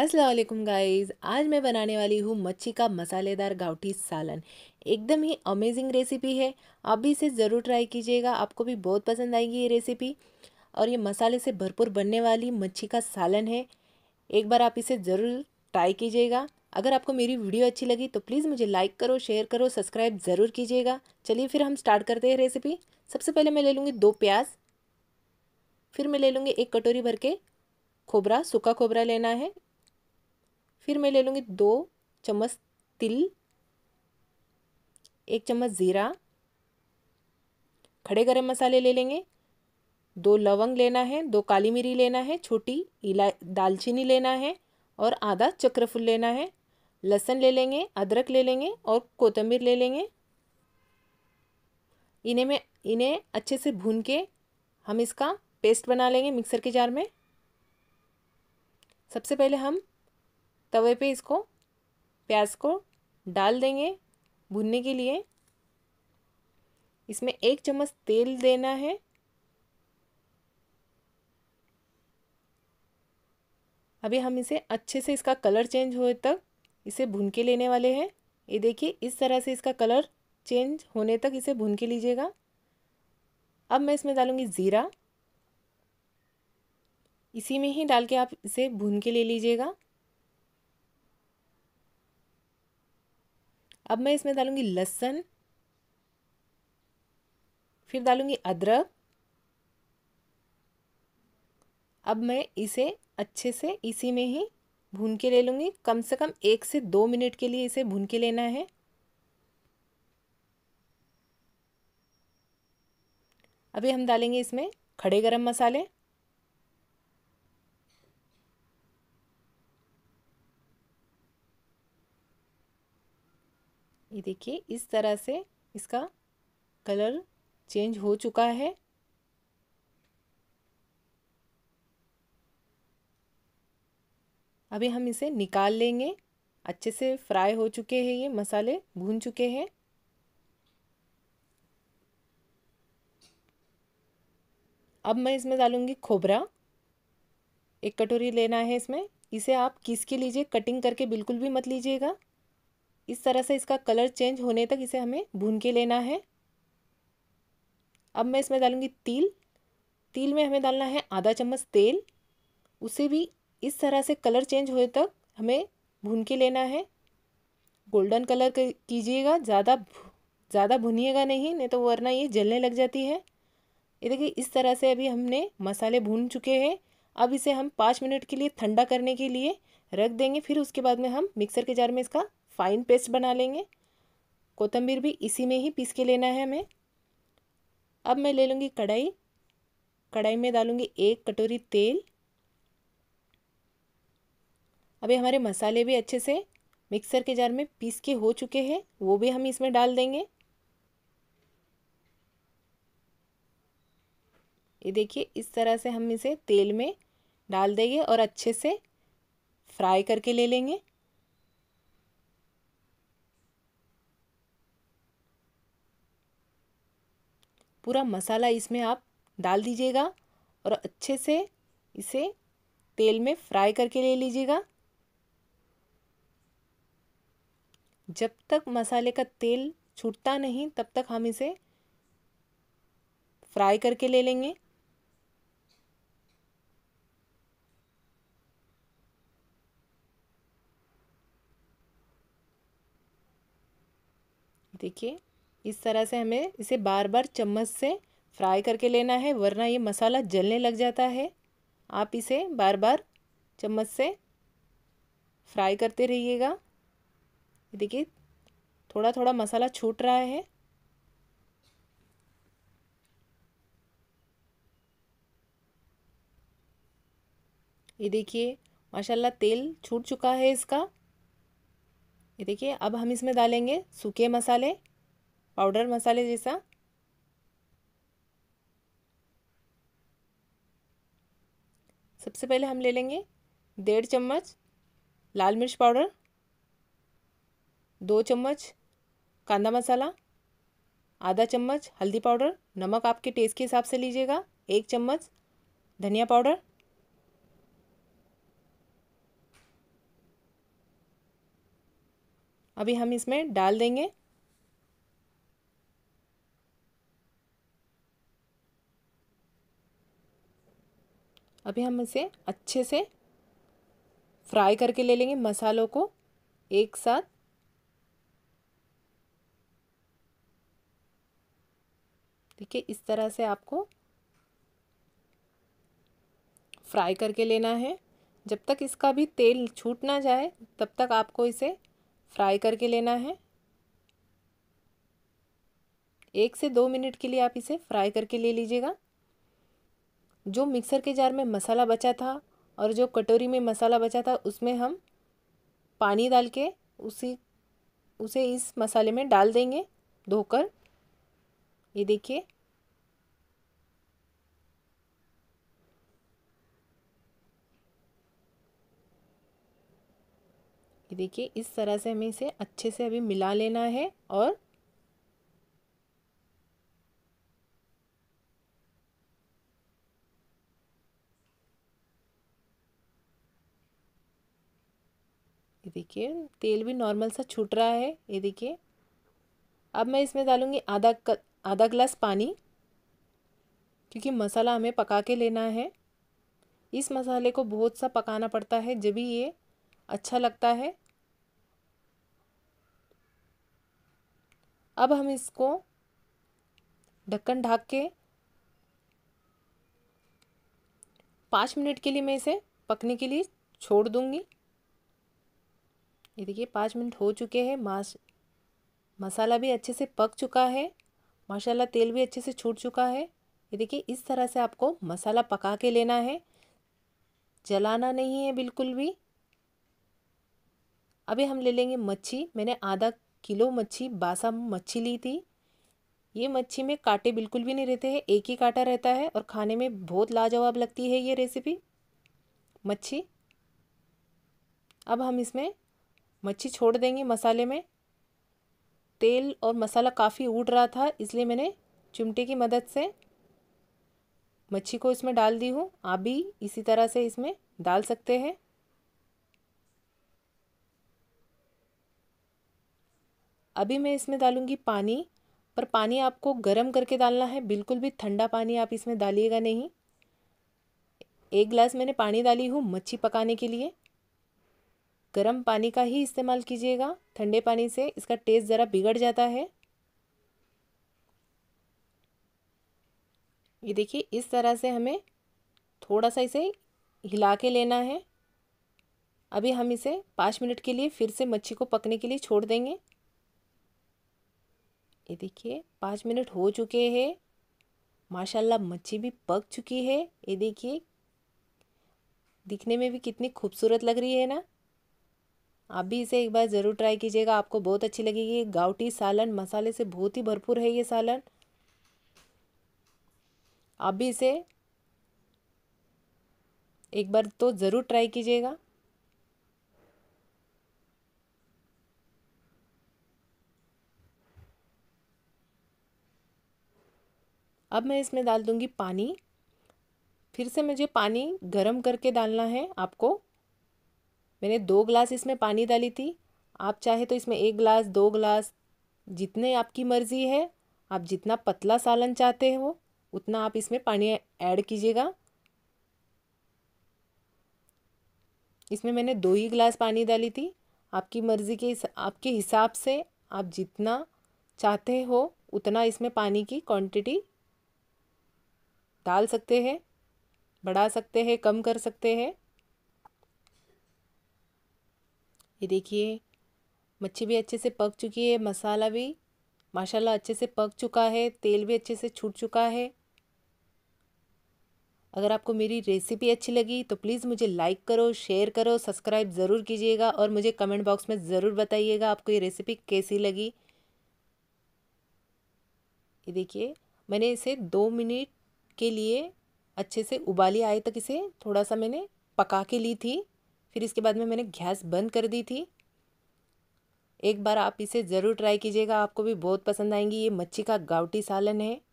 Aslam guys आज मैं बनाने वाली हूँ मच्छी का मसालेदार गाउटी सालन एकदम ही अमेजिंग रेसिपी है आप भी इसे ज़रूर ट्राई कीजिएगा आपको भी बहुत पसंद आएगी ये रेसिपी और ये मसाले से भरपूर बनने वाली मच्छी का सालन है एक बार आप इसे ज़रूर ट्राई कीजिएगा अगर आपको मेरी वीडियो अच्छी लगी तो प्लीज़ मुझे लाइक करो शेयर करो सब्सक्राइब ज़रूर कीजिएगा चलिए फिर हम स्टार्ट करते हैं रेसिपी सबसे पहले मैं ले लूँगी दो प्याज फिर मैं ले लूँगी एक कटोरी भर के खोबरा सूखा खोबरा लेना है फिर मैं ले लूँगी दो चम्मच तिल एक चम्मच ज़ीरा खड़े गरम मसाले ले लेंगे दो लवंग लेना है दो काली मिरी लेना है छोटी इला दालचीनी लेना है और आधा चक्रफूल लेना है लहसुन ले लेंगे अदरक ले लेंगे और कोतमीर ले लेंगे इन्हें में इन्हें अच्छे से भून के हम इसका पेस्ट बना लेंगे मिक्सर के जार में सबसे पहले हम तवे पे इसको प्याज को डाल देंगे भुनने के लिए इसमें एक चम्मच तेल देना है अभी हम इसे अच्छे से इसका कलर चेंज होए तक इसे भून के लेने वाले हैं ये देखिए इस तरह से इसका कलर चेंज होने तक इसे भून के लीजिएगा अब मैं इसमें डालूँगी ज़ीरा इसी में ही डाल के आप इसे भून के ले लीजिएगा अब मैं इसमें डालूँगी लहसन फिर डालूँगी अदरक अब मैं इसे अच्छे से इसी में ही भून के ले लूँगी कम से कम एक से दो मिनट के लिए इसे भून के लेना है अभी हम डालेंगे इसमें खड़े गरम मसाले अभी देखिए इस तरह से इसका कलर चेंज हो चुका है अभी हम इसे निकाल लेंगे अच्छे से फ्राई हो चुके हैं ये मसाले भून चुके हैं अब मैं इसमें डालूँगी खोबरा एक कटोरी लेना है इसमें इसे आप किस के लीजिए कटिंग करके बिल्कुल भी मत लीजिएगा इस तरह से इसका कलर चेंज होने तक इसे हमें भून के लेना है अब मैं इसमें डालूँगी तिल तिल में हमें डालना है आधा चम्मच तेल उसे भी इस तरह से कलर चेंज होने तक हमें भून के लेना है गोल्डन कलर कीजिएगा ज़्यादा ज़्यादा भुनिएगा नहीं नहीं तो वरना ये जलने लग जाती है ये देखिए इस तरह से अभी हमने मसाले भून चुके हैं अब इसे हम पाँच मिनट के लिए ठंडा करने के लिए रख देंगे फिर उसके बाद में हम मिक्सर के जार में इसका फाइन पेस्ट बना लेंगे कोतम्बीर भी इसी में ही पीस के लेना है हमें अब मैं ले लूँगी कढ़ाई कढ़ाई में डालूँगी एक कटोरी तेल अभी हमारे मसाले भी अच्छे से मिक्सर के जार में पीस के हो चुके हैं वो भी हम इसमें डाल देंगे ये देखिए इस तरह से हम इसे तेल में डाल देंगे और अच्छे से फ्राई करके ले लेंगे पूरा मसाला इसमें आप डाल दीजिएगा और अच्छे से इसे तेल में फ्राई करके ले लीजिएगा जब तक मसाले का तेल छूटता नहीं तब तक हम इसे फ्राई करके ले लेंगे देखिए इस तरह से हमें इसे बार बार चम्मच से फ्राई करके लेना है वरना ये मसाला जलने लग जाता है आप इसे बार बार चम्मच से फ्राई करते रहिएगा देखिए थोड़ा थोड़ा मसाला छूट रहा है ये देखिए माशाल्लाह तेल छूट चुका है इसका ये देखिए अब हम इसमें डालेंगे सूखे मसाले पाउडर मसाले जैसा सबसे पहले हम ले लेंगे डेढ़ चम्मच लाल मिर्च पाउडर दो चम्मच कांदा मसाला आधा चम्मच हल्दी पाउडर नमक आपके टेस्ट के हिसाब से लीजिएगा एक चम्मच धनिया पाउडर अभी हम इसमें डाल देंगे अभी हम इसे अच्छे से फ्राई करके ले लेंगे मसालों को एक साथ देखिए इस तरह से आपको फ्राई करके लेना है जब तक इसका भी तेल छूट ना जाए तब तक आपको इसे फ्राई करके लेना है एक से दो मिनट के लिए आप इसे फ्राई करके ले लीजिएगा जो मिक्सर के जार में मसाला बचा था और जो कटोरी में मसाला बचा था उसमें हम पानी डाल के उसी उसे इस मसाले में डाल देंगे धोकर ये देखिए ये देखिए इस तरह से हमें इसे अच्छे से अभी मिला लेना है और देखिए तेल भी नॉर्मल सा छूट रहा है ये देखिए अब मैं इसमें डालूँगी आधा आधा ग्लास पानी क्योंकि मसाला हमें पका के लेना है इस मसाले को बहुत सा पकाना पड़ता है जब भी ये अच्छा लगता है अब हम इसको ढक्कन ढाक के पाँच मिनट के लिए मैं इसे पकने के लिए छोड़ दूँगी ये देखिए पाँच मिनट हो चुके हैं मास मसाला भी अच्छे से पक चुका है माशाल्लाह तेल भी अच्छे से छूट चुका है ये देखिए इस तरह से आपको मसाला पका के लेना है जलाना नहीं है बिल्कुल भी अभी हम ले लेंगे मच्छी मैंने आधा किलो मच्छी बासा मच्छी ली थी ये मच्छी में कांटे बिल्कुल भी नहीं रहते हैं एक ही कांटा रहता है और खाने में बहुत लाजवाब लगती है ये रेसिपी मच्छी अब हम इसमें मच्छी छोड़ देंगे मसाले में तेल और मसाला काफ़ी उड़ रहा था इसलिए मैंने चिमटे की मदद से मच्छी को इसमें डाल दी हूँ आप भी इसी तरह से इसमें डाल सकते हैं अभी मैं इसमें डालूँगी पानी पर पानी आपको गर्म करके डालना है बिल्कुल भी ठंडा पानी आप इसमें डालिएगा नहीं एक गिलास मैंने पानी डाली हूँ मच्छी पकाने के लिए गर्म पानी का ही इस्तेमाल कीजिएगा ठंडे पानी से इसका टेस्ट ज़रा बिगड़ जाता है ये देखिए इस तरह से हमें थोड़ा सा इसे हिला के लेना है अभी हम इसे पाँच मिनट के लिए फिर से मच्छी को पकने के लिए छोड़ देंगे ये देखिए पाँच मिनट हो चुके हैं माशाल्लाह मच्छी भी पक चुकी है ये देखिए दिखने में भी कितनी खूबसूरत लग रही है ना आप भी इसे एक बार ज़रूर ट्राई कीजिएगा आपको बहुत अच्छी लगेगी गावटी सालन मसाले से बहुत ही भरपूर है ये सालन आप भी इसे एक बार तो ज़रूर ट्राई कीजिएगा अब मैं इसमें डाल दूंगी पानी फिर से मुझे पानी गरम करके डालना है आपको मैंने दो ग्लास इसमें पानी डाली थी आप चाहे तो इसमें एक ग्लास दो ग्लास जितने आपकी मर्ज़ी है आप जितना पतला सालन चाहते हो उतना आप इसमें पानी ऐड कीजिएगा इसमें मैंने दो ही ग्लास पानी डाली थी आपकी मर्ज़ी के आपके हिसाब से आप जितना चाहते हो उतना इसमें पानी की क्वांटिटी डाल सकते हैं बढ़ा सकते हैं कम कर सकते हैं ये देखिए मच्छी भी अच्छे से पक चुकी है मसाला भी माशाल्लाह अच्छे से पक चुका है तेल भी अच्छे से छूट चुका है अगर आपको मेरी रेसिपी अच्छी लगी तो प्लीज़ मुझे लाइक करो शेयर करो सब्सक्राइब ज़रूर कीजिएगा और मुझे कमेंट बॉक्स में ज़रूर बताइएगा आपको ये रेसिपी कैसी लगी ये देखिए मैंने इसे दो मिनट के लिए अच्छे से उबाली आए तक इसे थोड़ा सा मैंने पका के ली थी फिर इसके बाद में मैंने गैस बंद कर दी थी एक बार आप इसे ज़रूर ट्राई कीजिएगा आपको भी बहुत पसंद आएंगी ये मच्छी का गावटी सालन है